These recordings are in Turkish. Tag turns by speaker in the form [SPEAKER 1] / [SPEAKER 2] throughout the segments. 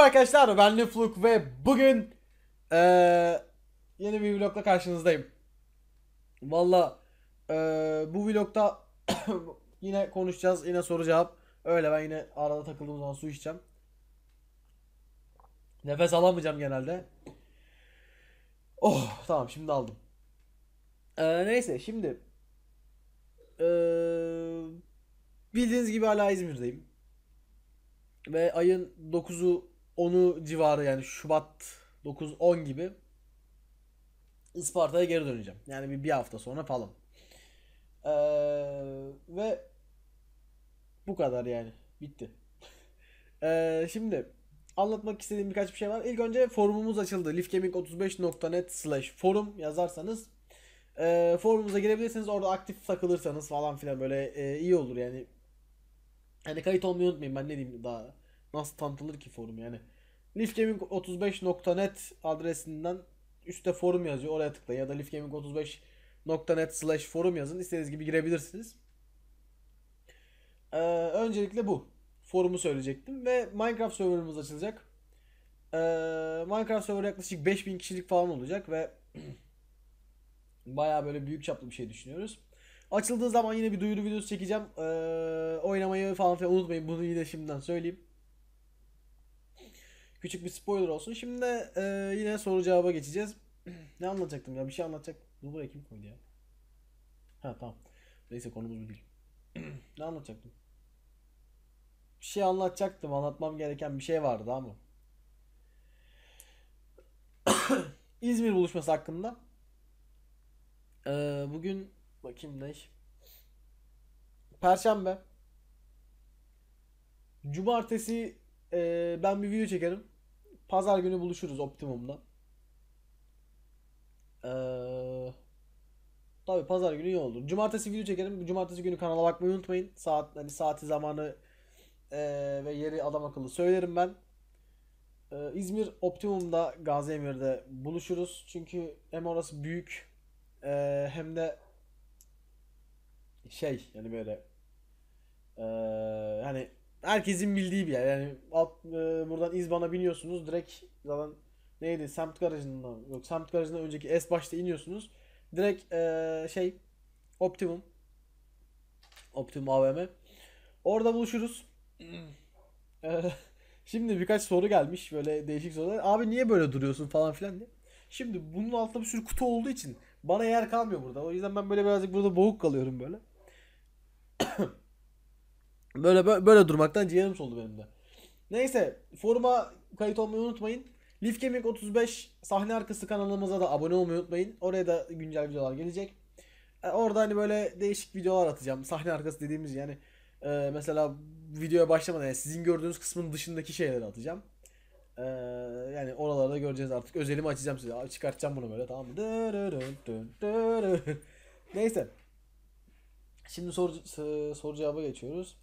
[SPEAKER 1] Merhaba arkadaşlar ben Lifluk ve bugün ee, yeni bir vlogla karşınızdayım. Valla ee, bu vlogda yine konuşacağız yine soru cevap. Öyle ben yine arada takıldığım zaman su içeceğim. Nefes alamayacağım genelde. Oh tamam şimdi aldım. Ee, neyse şimdi ee, bildiğiniz gibi hala İzmir'deyim. Ve ayın 9'u onu civarı yani Şubat 9-10 gibi Isparta'ya geri döneceğim. Yani bir, bir hafta sonra falan. Ee, ve bu kadar yani. Bitti. ee, şimdi anlatmak istediğim birkaç bir şey var. İlk önce forumumuz açıldı. lifgaming35.net slash forum yazarsanız e, ee, forumumuza girebilirsiniz. Orada aktif takılırsanız falan filan böyle e, iyi olur yani. Hani kayıt olmayı unutmayın ben ne diyeyim daha nasıl tanıtılır ki forum yani. lifgaming35.net adresinden üstte forum yazıyor. Oraya tıklayın ya da lifgaming35.net slash forum yazın. İstediğiniz gibi girebilirsiniz. Ee, öncelikle bu. Forumu söyleyecektim ve Minecraft serverımız açılacak. Ee, Minecraft server yaklaşık 5000 kişilik falan olacak ve baya böyle büyük çaplı bir şey düşünüyoruz. Açıldığı zaman yine bir duyuru videosu çekeceğim. Ee, oynamayı falan filan unutmayın. Bunu yine şimdiden söyleyeyim. Küçük bir spoiler olsun. Şimdi e, yine soru cevaba geçeceğiz. ne anlatacaktım ya? Bir şey anlatacak. Dur buraya kim koydu ya? Ha tamam. Neyse konumuz bu değil. ne anlatacaktım? Bir şey anlatacaktım. Anlatmam gereken bir şey vardı ama. İzmir buluşması hakkında. Ee, bugün bakayım ne? Perşembe. Cumartesi e, ben bir video çekerim. Pazar günü buluşuruz Optimum'da. Ee, tabii pazar günü iyi olur. Cumartesi video çekelim. Cumartesi günü kanala bakmayı unutmayın. Saat hani saati zamanı e, ve yeri adam akıllı söylerim ben. Ee, İzmir Optimum'da Gazi Emir'de buluşuruz. Çünkü hem orası büyük e, hem de şey yani böyle e, hani herkesin bildiği bir yer. Yani alt, e, buradan İzban'a biniyorsunuz direkt zaten neydi semt garajından yok semt garajından önceki S başta iniyorsunuz. Direkt e, şey Optimum Optimum AVM. Orada buluşuruz. Hmm. E, şimdi birkaç soru gelmiş böyle değişik sorular. Abi niye böyle duruyorsun falan filan diye. Şimdi bunun altında bir sürü kutu olduğu için bana yer kalmıyor burada. O yüzden ben böyle birazcık burada boğuk kalıyorum böyle. Böyle böyle, böyle durmaktan ciğerim soldu benim de. Neyse foruma kayıt olmayı unutmayın. Lifgaming 35 sahne arkası kanalımıza da abone olmayı unutmayın. Oraya da güncel videolar gelecek. E, orada hani böyle değişik videolar atacağım. Sahne arkası dediğimiz yani e, mesela videoya başlamadan yani sizin gördüğünüz kısmın dışındaki şeyleri atacağım. E, yani oralarda göreceğiz artık. Özelimi açacağım size. Çıkartacağım bunu böyle tamam mı? Neyse. Şimdi soru, soru cevaba geçiyoruz.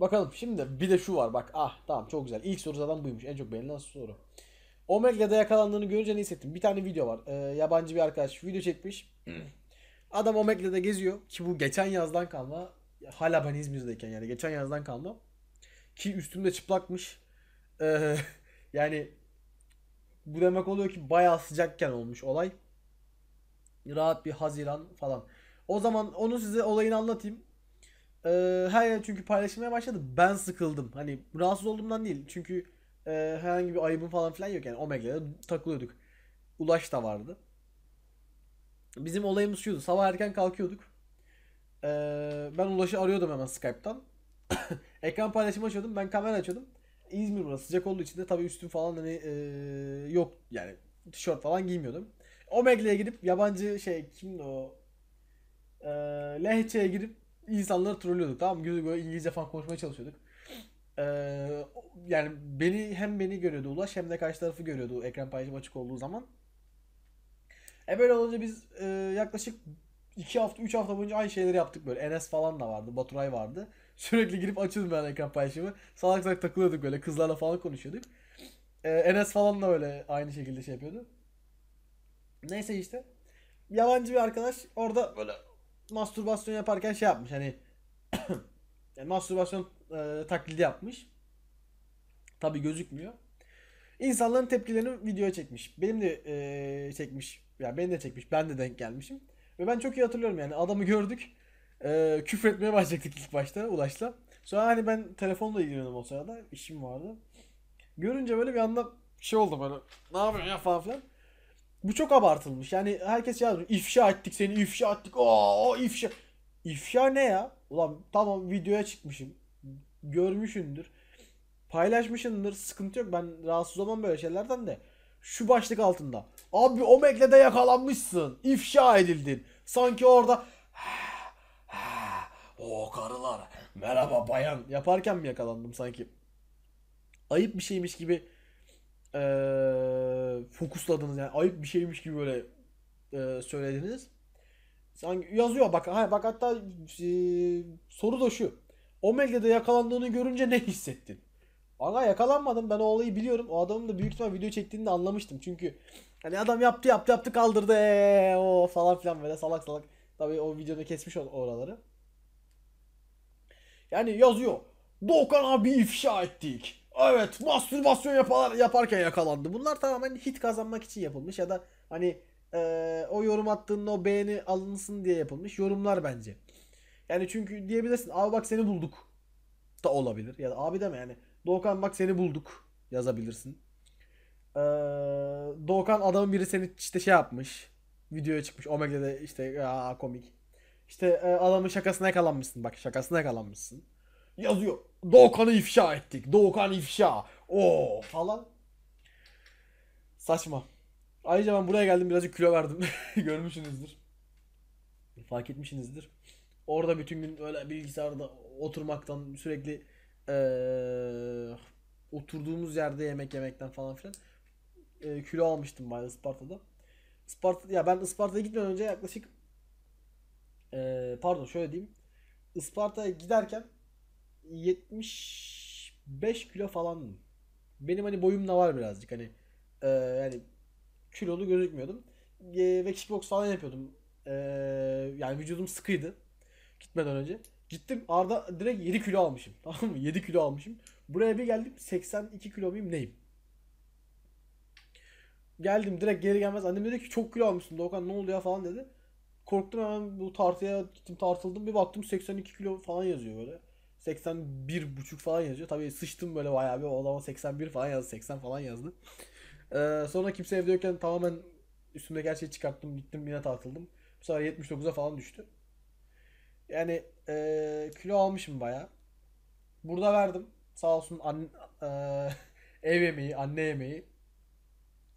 [SPEAKER 1] Bakalım şimdi bir de şu var bak ah tamam çok güzel. ilk soru zaten buymuş en çok beğenilen soru. Omega'da yakalandığını görünce ne hissettim? Bir tane video var. Ee, yabancı bir arkadaş video çekmiş. Hmm. Adam Omega'da geziyor ki bu geçen yazdan kalma. Hala ben İzmir'deyken yani geçen yazdan kalma. Ki üstümde çıplakmış. Ee, yani bu demek oluyor ki bayağı sıcakken olmuş olay. Rahat bir Haziran falan. O zaman onu size olayını anlatayım. Ee, her yere çünkü paylaşmaya başladı. Ben sıkıldım. Hani rahatsız olduğumdan değil. Çünkü e, herhangi bir ayıbım falan filan yok. Yani Omega'da takılıyorduk. Ulaş da vardı. Bizim olayımız şuydu. Sabah erken kalkıyorduk. E, ben Ulaş'ı arıyordum hemen Skype'tan. Ekran paylaşımı açıyordum. Ben kamera açıyordum. İzmir burası sıcak olduğu için de tabii üstüm falan hani e, yok yani tişört falan giymiyordum. Omegle'ye gidip yabancı şey kimdi o? E, Lehçe'ye gidip insanları trollüyorduk tamam mı? böyle İngilizce falan konuşmaya çalışıyorduk. Ee, yani beni hem beni görüyordu Ulaş hem de karşı tarafı görüyordu ekran paylaşım açık olduğu zaman. E böyle olunca biz e, yaklaşık 2 hafta 3 hafta boyunca aynı şeyleri yaptık böyle. Enes falan da vardı, Baturay vardı. Sürekli girip açıyordum ben ekran paylaşımı. Salak salak takılıyorduk böyle kızlarla falan konuşuyorduk. E, Enes falan da öyle aynı şekilde şey yapıyordu. Neyse işte. Yabancı bir arkadaş orada böyle mastürbasyon yaparken şey yapmış hani yani mastürbasyon e, taklidi yapmış. Tabi gözükmüyor. İnsanların tepkilerini videoya çekmiş. Benim de e, çekmiş. Ya yani beni de çekmiş. Ben de denk gelmişim. Ve ben çok iyi hatırlıyorum yani adamı gördük. E, küfür etmeye başladık ilk başta Ulaş'la. Sonra hani ben telefonla ilgileniyordum o sırada. işim vardı. Görünce böyle bir anda şey oldu böyle. Ne yapıyorsun ya falan filan. Bu çok abartılmış. Yani herkes yazmış. İfşa ettik seni ifşa ettik. Oo ifşa. İfşa ne ya? Ulan tamam videoya çıkmışım. Görmüşündür. Paylaşmışındır. Sıkıntı yok. Ben rahatsız olmam böyle şeylerden de. Şu başlık altında. Abi o meklede yakalanmışsın. İfşa edildin. Sanki orada o karılar merhaba bayan yaparken mi yakalandım sanki? Ayıp bir şeymiş gibi ee, fokusladınız yani ayıp bir şeymiş gibi böyle e, söylediniz. Sanki yazıyor bak hayır bak hatta e, soru da şu. O medyada yakalandığını görünce ne hissettin? Aga yakalanmadım ben o olayı biliyorum. O adamın da büyük ihtimal video çektiğini de anlamıştım. Çünkü hani adam yaptı yaptı yaptı kaldırdı ee, o falan filan böyle salak salak. Tabii o videoda kesmiş oraları. Yani yazıyor. Doğukan abi ifşa ettik. Evet mastürbasyon yapar, yaparken yakalandı. Bunlar tamamen hit kazanmak için yapılmış ya da hani e, o yorum attığında o beğeni alınsın diye yapılmış yorumlar bence. Yani çünkü diyebilirsin abi bak seni bulduk da olabilir. Ya da abi deme yani Doğukan bak seni bulduk yazabilirsin. Ee, Doğukan adamın biri seni işte şey yapmış. Videoya çıkmış. Omega'da işte aa komik. İşte e, adamın şakasına yakalanmışsın. Bak şakasına yakalanmışsın. Yazıyor. Doğukan'ı ifşa ettik. Doğukan ifşa. O falan. Saçma. Ayrıca ben buraya geldim birazcık kilo verdim. Görmüşsünüzdür. Fark etmişsinizdir. Orada bütün gün öyle bilgisayarda oturmaktan sürekli ee, oturduğumuz yerde yemek yemekten falan filan e, kilo almıştım bayağı Isparta'da. Isparta ya ben Isparta'ya gitmeden önce yaklaşık e, pardon şöyle diyeyim. Isparta'ya giderken 75 kilo falan. Benim hani boyum boyumda var birazcık hani e, yani kilolu gözükmüyordum. E, ve kickbox falan yapıyordum. E, yani vücudum sıkıydı gitmeden önce. Gittim Arda direkt 7 kilo almışım. Tamam mı? 7 kilo almışım. Buraya bir geldim 82 kilo muyum neyim? Geldim direkt geri gelmez. Annem dedi ki çok kilo almışsın Doğukan ne oldu ya falan dedi. Korktum hemen bu tartıya gittim tartıldım bir baktım 82 kilo falan yazıyor böyle. 81 buçuk falan yazıyor. Tabii sıçtım böyle bayağı bir. O zaman 81 falan yazdı. 80 falan yazdı. Ee, sonra kimse evde yokken tamamen üstümde her şeyi çıkarttım. Gittim yine tartıldım. Bu sefer 79'a falan düştü. Yani e, kilo almışım bayağı. Burada verdim. Sağ olsun an, e, ev yemeği, anne yemeği.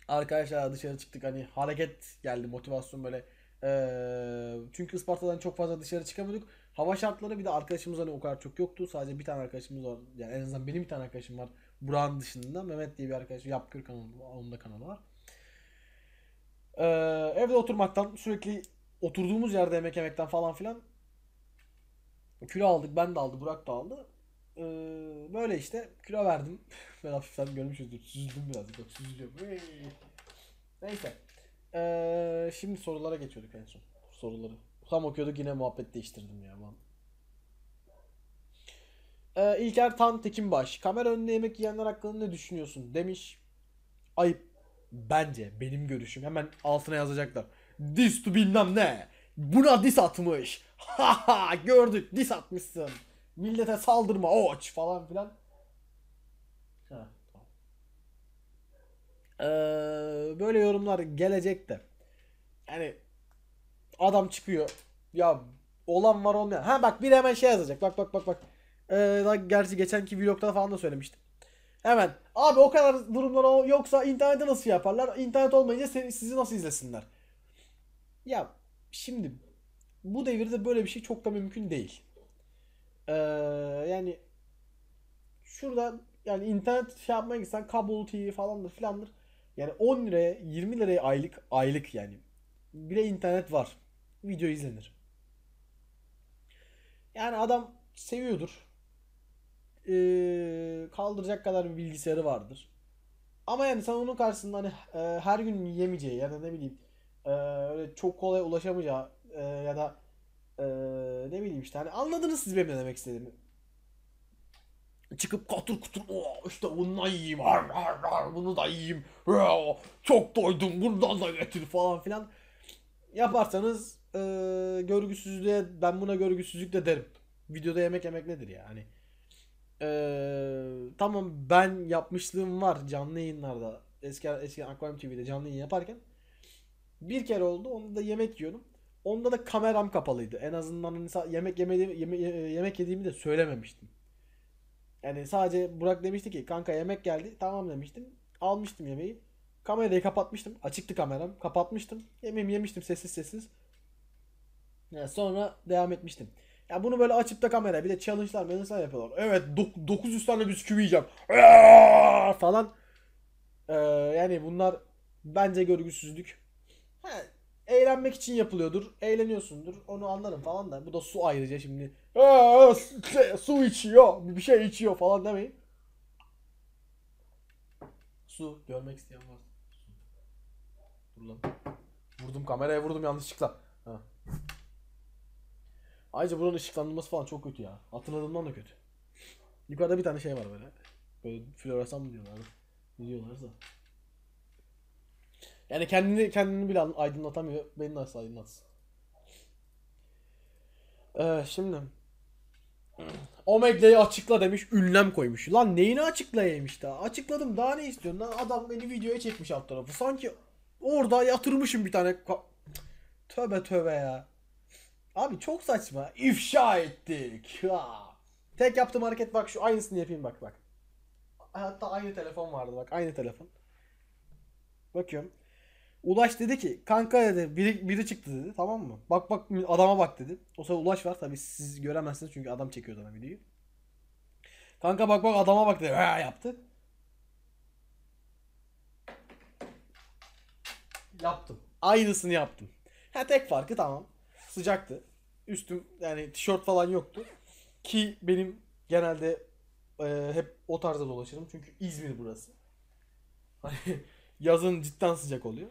[SPEAKER 1] Arkadaşlar dışarı çıktık hani hareket geldi motivasyon böyle. E, çünkü Isparta'dan çok fazla dışarı çıkamıyorduk Hava şartları bir de arkadaşımız hani o kadar çok yoktu. Sadece bir tane arkadaşımız var. Yani en azından benim bir tane arkadaşım var. Burak'ın dışında. Mehmet diye bir arkadaş. Yapkır kanalı. Onun da kanalı var. Ee, evde oturmaktan sürekli oturduğumuz yerde yemek yemekten falan filan kilo aldık. Ben de aldı. Burak da aldı. Ee, böyle işte kilo verdim. ben hafiften görmüşüzdür. Süzdüm birazcık. Bak süzülüyorum. Neyse. Ee, şimdi sorulara geçiyorduk en son. Soruları. Tam okuyorduk yine muhabbet değiştirdim ya. Ee, İlker Tan Tekinbaş. Kamera önünde yemek yiyenler hakkında ne düşünüyorsun demiş. Ayıp. Bence benim görüşüm. Hemen altına yazacaklar. Dis to bilmem ne. Buna dis atmış. Haha gördük dis atmışsın. Millete saldırma oç falan filan. Ee, böyle yorumlar gelecek de. Yani adam çıkıyor. Ya olan var olmayan. Ha bak bir hemen şey yazacak. Bak bak bak bak. Ee, gerçi geçenki vlogda falan da söylemiştim. Hemen. Abi o kadar durumlar yoksa internette nasıl şey yaparlar? İnternet olmayınca sizi nasıl izlesinler? Ya şimdi bu devirde böyle bir şey çok da mümkün değil. Ee, yani şurada yani internet şey yapmaya gitsen kabul TV falandır filandır. Yani 10 liraya 20 liraya aylık aylık yani. Bile internet var. Video izlenir. Yani adam seviyordur e, kaldıracak kadar bir bilgisayarı vardır. Ama yani sen onun karşısında hani e, her gün yemeyeceği ya da ne bileyim e, öyle çok kolay ulaşamayacağı e, ya da e, ne bileyim işte hani anladınız siz benim ne demek istediğimi. Çıkıp katır kutur o işte bundan yiyeyim ar, ar, ar, bunu da yiyeyim çok doydum buradan da getir falan filan yaparsanız e, görgüsüzlüğe ben buna görgüsüzlük de derim. Videoda yemek yemek nedir ya hani. Ee, tamam ben yapmışlığım var canlı yayınlarda. Eski eski Aquarium TV'de canlı yayın yaparken. Bir kere oldu. Onda da yemek yiyordum. Onda da kameram kapalıydı. En azından hani yemek yemediğimi, yeme, e, yemek yediğimi de söylememiştim. Yani sadece Burak demişti ki kanka yemek geldi. Tamam demiştim. Almıştım yemeği. Kamerayı kapatmıştım. Açıktı kameram. Kapatmıştım. Yemeğimi yemiştim sessiz sessiz. Yani sonra devam etmiştim. Ya bunu böyle açıp da kamera bir de challenge'lar challenge'lar yapıyorlar. Evet 900 tane bisküvi yiyeceğim. Aaaa! falan. Ee, yani bunlar bence görgüsüzlük. Ha, eğlenmek için yapılıyordur. Eğleniyorsundur. Onu anlarım falan da. Bu da su ayrıca şimdi. Aa, şey, su, içiyor. Bir şey içiyor falan demeyin. Su görmek isteyen var. Dur Vurdum kameraya vurdum yanlışlıkla. Ha. Ayrıca buranın ışıklandırması falan çok kötü ya. Hatırladığımdan da kötü. Yukarıda bir tane şey var böyle. Böyle floresan mı diyorlar? Ne diyorlarsa. Yani kendini kendini bile aydınlatamıyor. Beni nasıl aydınlatsın? Ee, şimdi Omegle'yi açıkla demiş ünlem koymuş. Lan neyini açıklayaymış daha? Açıkladım daha ne istiyorsun lan? Adam beni videoya çekmiş alt tarafı. Sanki orada yatırmışım bir tane. Tövbe tövbe ya. Abi çok saçma. İfşa ettik. Ha. Tek yaptığım hareket bak şu aynısını yapayım bak bak. Hatta aynı telefon vardı bak aynı telefon. Bakıyorum. Ulaş dedi ki kanka dedi biri, biri çıktı dedi tamam mı? Bak bak adama bak dedi. O sırada Ulaş var tabi siz göremezsiniz çünkü adam çekiyor zaten videoyu. Kanka bak bak adama bak dedi. Ha yaptı. Yaptım. Aynısını yaptım. Ha tek farkı tamam sıcaktı. Üstüm yani tişört falan yoktu. Ki benim genelde e, hep o tarzda dolaşırım. Çünkü İzmir burası. Hani yazın cidden sıcak oluyor.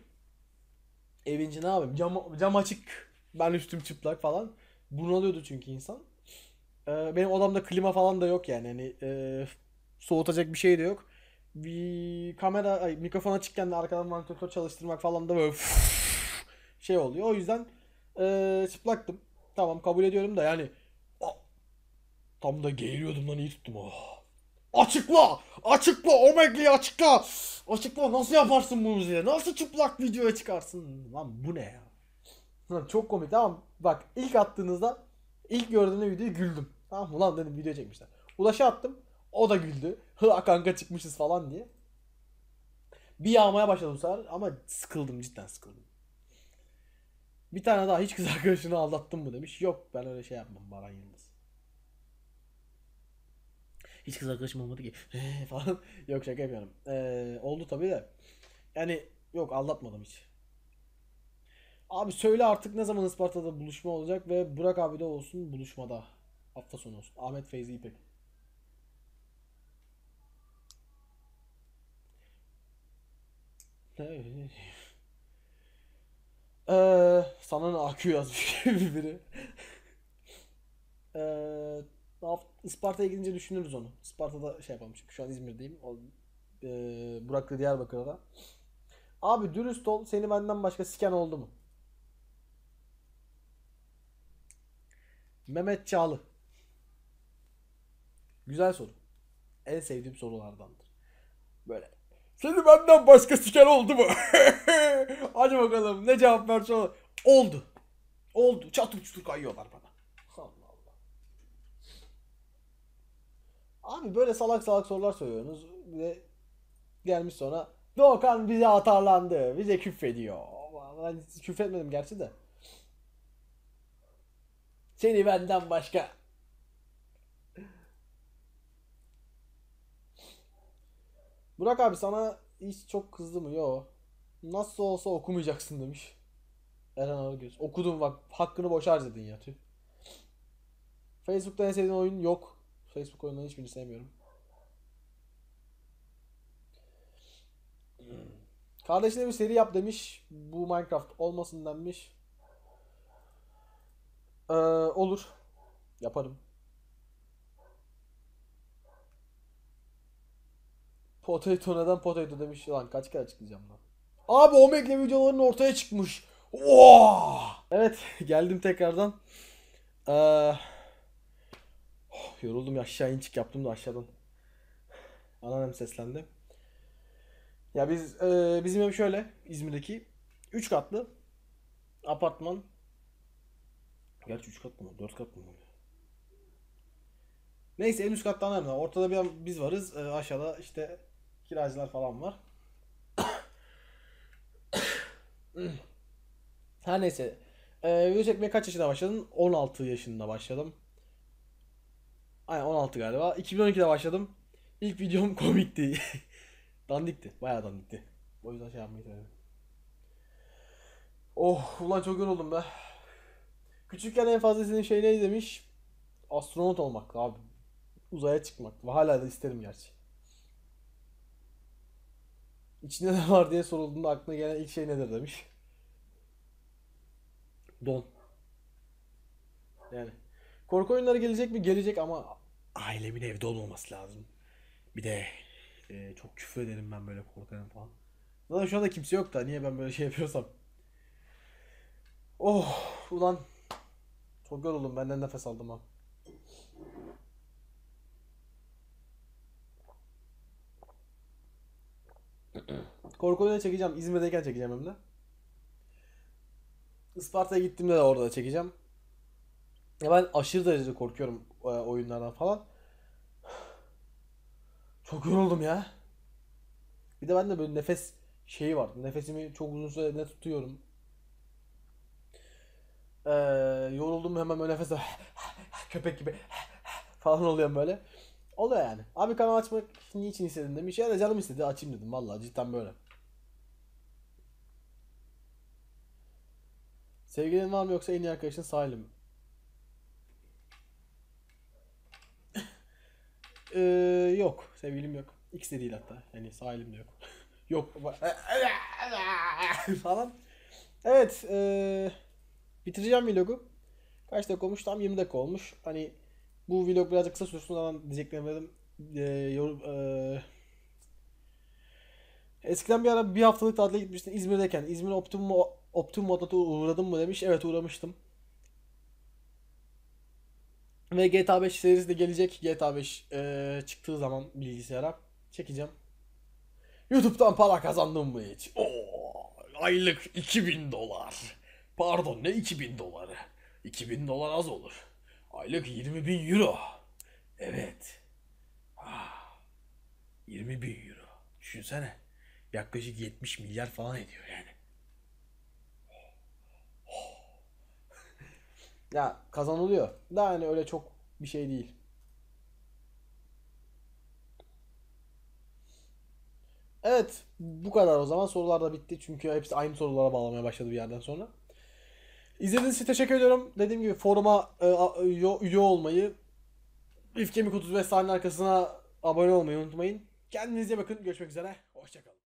[SPEAKER 1] evince ne yapayım? Cam, cam açık. Ben üstüm çıplak falan. Bunalıyordu çünkü insan. E, benim odamda klima falan da yok yani. Hani e, soğutacak bir şey de yok. Bir kamera, ay, mikrofon açıkken de arkadan mantıklı çalıştırmak falan da böyle şey oluyor. O yüzden ee, çıplaktım. Tamam kabul ediyorum da yani tam da geğiriyordum lan iyi tuttum. Oh. Açıkla! Açıkla! Omegle'yi açıkla! Açıkla nasıl yaparsın bunu bize? Nasıl çıplak videoya çıkarsın? Lan bu ne ya? Lan çok komik tamam bak ilk attığınızda ilk gördüğümde videoyu güldüm. Tamam ulan dedim video çekmişler. Ulaş'a attım. O da güldü. Hı kanka çıkmışız falan diye. Bir yağmaya başladım bu ama sıkıldım cidden sıkıldım. Bir tane daha hiç kız arkadaşını aldattın mı demiş. Yok ben öyle şey yapmam Baran Yıldız. Hiç kız arkadaşım olmadı ki falan. yok şaka yapıyorum. Ee, oldu tabi de. Yani yok aldatmadım hiç. Abi söyle artık ne zaman Isparta'da buluşma olacak ve Burak abi de olsun buluşmada. Hafta sonu olsun. Ahmet Feyzi İpek. Ee, sana ne akıyor yazmış gibi biri. ee, Isparta'ya gidince düşünürüz onu. Isparta'da şey yapalım çünkü şu an İzmir'deyim. O, e, Burak'la Diyarbakır'da. Abi dürüst ol seni benden başka siken oldu mu? Mehmet Çağlı. Güzel soru. En sevdiğim sorulardandır. Böyle seni benden başka siken oldu mu? Hadi bakalım ne cevap verse olur. Oldu. Oldu. Çatır çutur kayıyorlar bana. Allah Allah. Abi böyle salak salak sorular soruyorsunuz. Ve gelmiş sonra Doğukan bize atarlandı. Bize küfrediyor. Ben küfretmedim gerçi de. Seni benden başka Burak abi sana hiç çok kızdı mı? Yo. Nasıl olsa okumayacaksın demiş. Eren Aragöz. Okudum bak. Hakkını boş harcadın ya tüh. Facebook'ta en sevdiğin oyun yok. Facebook oyunlarını hiçbirini sevmiyorum. Kardeşine bir seri yap demiş. Bu Minecraft olmasın denmiş. Ee, olur. Yaparım. Potato neden potato demiş lan kaç kere açıklayacağım lan. Abi Omegle videoların ortaya çıkmış. Oo! Evet geldim tekrardan. Ee, oh, yoruldum ya aşağı inçik yaptım da aşağıdan. Anneannem seslendi. Ya biz e, bizim ev şöyle İzmir'deki 3 katlı apartman. Gerçi 3 katlı mı? 4 katlı mı? Neyse en üst katta anneannem Ortada bir biz varız. E, aşağıda işte kiracılar falan var. Her neyse. Ee, video çekmeye kaç yaşında başladın? 16 yaşında başladım. Aynen 16 galiba. 2012'de başladım. İlk videom komikti. dandikti. Bayağı dandikti. O yüzden şey yapmayı sevdim. Oh ulan çok yoruldum be. Küçükken en fazla senin şey ne demiş. Astronot olmak abi. Uzaya çıkmak. Hala da isterim gerçi. İçinde ne var diye sorulduğunda aklına gelen ilk şey nedir demiş. Don. Yani. Korku oyunları gelecek mi? Gelecek ama ailemin evde olmaması lazım. Bir de e, çok küfür ederim ben böyle korkarım falan. Zaten şu anda kimse yok da niye ben böyle şey yapıyorsam. Oh ulan. Çok yoruldum benden nefes aldım ha. Korku oyunu çekeceğim. İzmir'deyken çekeceğim hem de. Isparta'ya gittiğimde de orada da çekeceğim. Ya ben aşırı derecede korkuyorum e, oyunlardan falan. Çok yoruldum ya. Bir de bende böyle nefes şeyi var. Nefesimi çok uzun süre ne tutuyorum. Ee, yoruldum hemen böyle nefes köpek gibi falan oluyorum böyle oluyor yani. Abi kanal açmak niçin istedim demiş. Yani canım istedi açayım dedim. Vallahi cidden böyle. Sevgilin var mı yoksa en iyi arkadaşın sahili mi? ee, yok. Sevgilim yok. X de değil hatta. Yani sahilim de yok. yok. falan. Evet. E, bitireceğim vlogu. Kaç dakika olmuş? Tam 20 dakika olmuş. Hani bu vlog birazcık kısa sürsün zaman diyeceklerimi dedim. E, ee, yorum, e, Eskiden bir ara bir haftalık tatile gitmiştim İzmir'deyken. İzmir Optimum Optimum Atlat'a uğradım mı demiş. Evet uğramıştım. Ve GTA 5 serisi de gelecek. GTA 5 e, çıktığı zaman bilgisayara çekeceğim. YouTube'dan para kazandım mı hiç? Oo, aylık 2000 dolar. Pardon ne 2000 doları? 2000 dolar az olur. Aylık 20 bin euro. Evet. Ah, 20 bin euro. Düşünsene. Yaklaşık 70 milyar falan ediyor yani. Ya kazanılıyor. Daha hani öyle çok bir şey değil. Evet bu kadar o zaman sorular da bitti çünkü hepsi aynı sorulara bağlamaya başladı bir yerden sonra. İzlediğiniz için teşekkür ediyorum. Dediğim gibi foruma e, e, üye olmayı, İfkemik 35 sahnenin arkasına abone olmayı unutmayın. Kendinize bakın. Görüşmek üzere. Hoşçakalın.